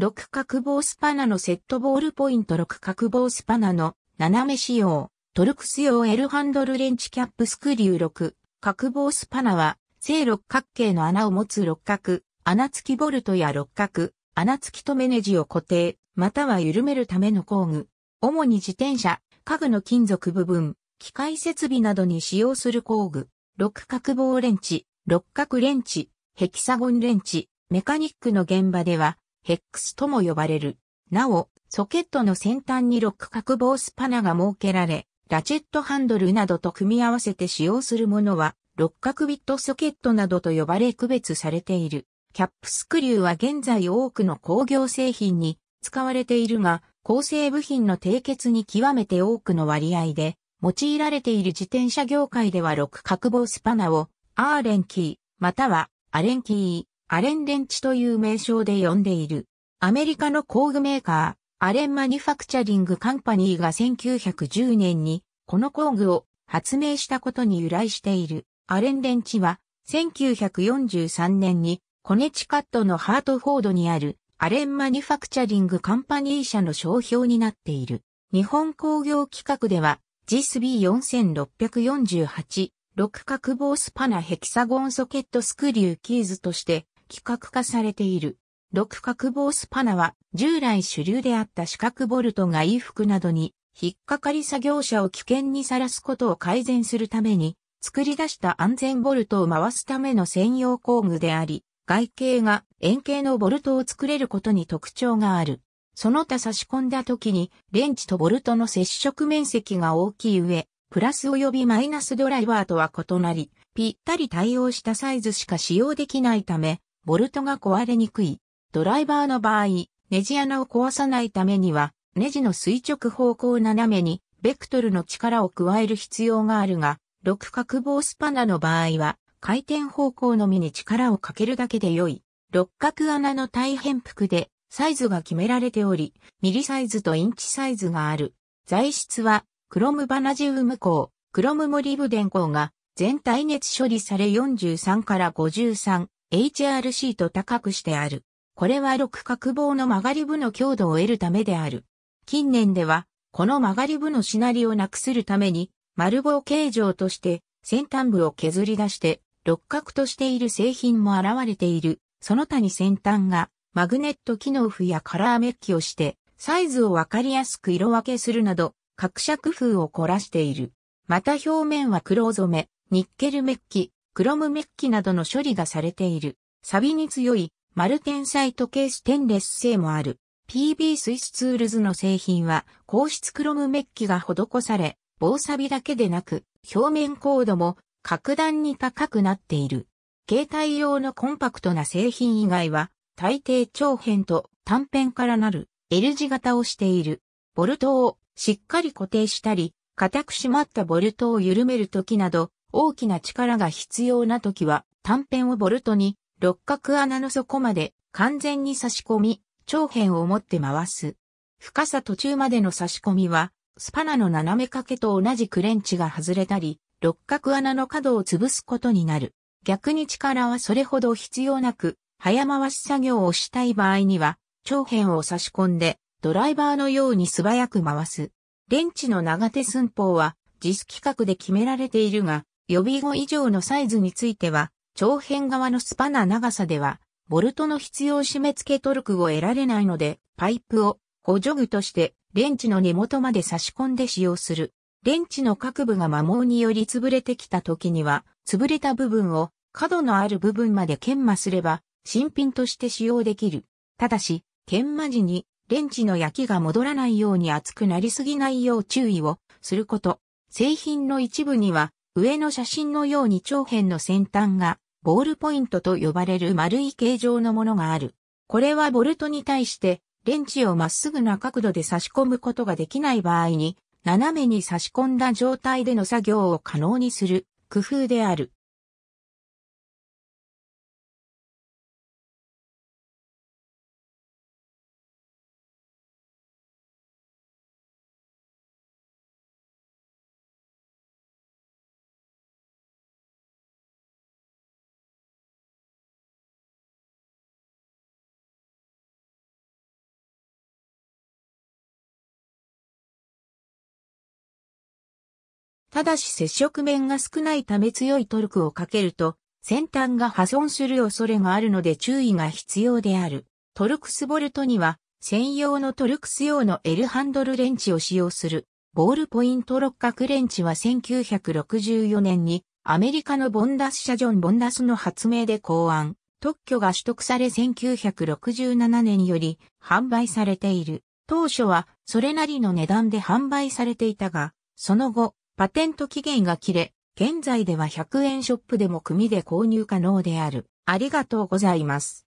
六角棒スパナのセットボールポイント六角棒スパナの斜め仕様、トルクス用 L ハンドルレンチキャップスクリュー六角棒スパナは正六角形の穴を持つ六角、穴付きボルトや六角、穴付き留めネジを固定、または緩めるための工具。主に自転車、家具の金属部分、機械設備などに使用する工具。六角棒レンチ、六角レンチ、ヘキサゴンレンチ、メカニックの現場では、ヘックスとも呼ばれる。なお、ソケットの先端に六角棒スパナが設けられ、ラチェットハンドルなどと組み合わせて使用するものは、六角ビットソケットなどと呼ばれ区別されている。キャップスクリューは現在多くの工業製品に使われているが、構成部品の締結に極めて多くの割合で、用いられている自転車業界では六角棒スパナを、アーレンキー、またはアレンキー、アレン電池という名称で呼んでいる。アメリカの工具メーカー、アレンマニファクチャリングカンパニーが1910年にこの工具を発明したことに由来している。アレン電池は1943年にコネチカットのハートフォードにあるアレンマニファクチャリングカンパニー社の商標になっている。日本工業規格では GSB4648 六角棒スパナヘキサゴンソケットスクリューキーズとして規格化されている。六角棒スパナは従来主流であった四角ボルトが衣服などに引っかかり作業者を危険にさらすことを改善するために作り出した安全ボルトを回すための専用工具であり、外形が円形のボルトを作れることに特徴がある。その他差し込んだ時にレンチとボルトの接触面積が大きい上、プラス及びマイナスドライバーとは異なり、ぴったり対応したサイズしか使用できないため、ボルトが壊れにくい。ドライバーの場合、ネジ穴を壊さないためには、ネジの垂直方向斜めに、ベクトルの力を加える必要があるが、六角棒スパナの場合は、回転方向のみに力をかけるだけで良い。六角穴の大変幅で、サイズが決められており、ミリサイズとインチサイズがある。材質は、クロムバナジウム鋼、クロムモリブデン鋼が、全体熱処理され43から53、HRC と高くしてある。これは六角棒の曲がり部の強度を得るためである。近年では、この曲がり部のしなりをなくするために、丸棒形状として先端部を削り出して六角としている製品も現れている。その他に先端がマグネット機能譜やカラーメッキをしてサイズをわかりやすく色分けするなど各社工夫を凝らしている。また表面は黒染め、ニッケルメッキ、クロムメッキなどの処理がされている。サビに強い、マルテンサイト系ステンレス製もある。PB スイスツールズの製品は、硬質クロムメッキが施され、防錆だけでなく、表面硬度も格段に高くなっている。携帯用のコンパクトな製品以外は、大抵長辺と短辺からなる L 字型をしている。ボルトをしっかり固定したり、固く締まったボルトを緩めるときなど、大きな力が必要な時は、短辺をボルトに、六角穴の底まで完全に差し込み、長辺を持って回す。深さ途中までの差し込みは、スパナの斜め掛けと同じクレンチが外れたり、六角穴の角を潰すことになる。逆に力はそれほど必要なく、早回し作業をしたい場合には、長辺を差し込んで、ドライバーのように素早く回す。レンチの長手寸法は、実規格で決められているが、予備語以上のサイズについては、長辺側のスパナ長さでは、ボルトの必要締め付けトルクを得られないので、パイプを補助具としてレンチの根元まで差し込んで使用する。レンチの各部が摩耗により潰れてきた時には、潰れた部分を角のある部分まで研磨すれば、新品として使用できる。ただし、研磨時にレンチの焼きが戻らないように熱くなりすぎないよう注意をすること。製品の一部には上の写真のように長辺の先端がボールポイントと呼ばれる丸い形状のものがある。これはボルトに対してレンチをまっすぐな角度で差し込むことができない場合に斜めに差し込んだ状態での作業を可能にする工夫である。ただし接触面が少ないため強いトルクをかけると、先端が破損する恐れがあるので注意が必要である。トルクスボルトには、専用のトルクス用の L ハンドルレンチを使用する。ボールポイント六角レンチは1964年にアメリカのボンダス社ジョン・ボンダスの発明で考案、特許が取得され1967年より販売されている。当初はそれなりの値段で販売されていたが、その後、パテント期限が切れ、現在では100円ショップでも組で購入可能である。ありがとうございます。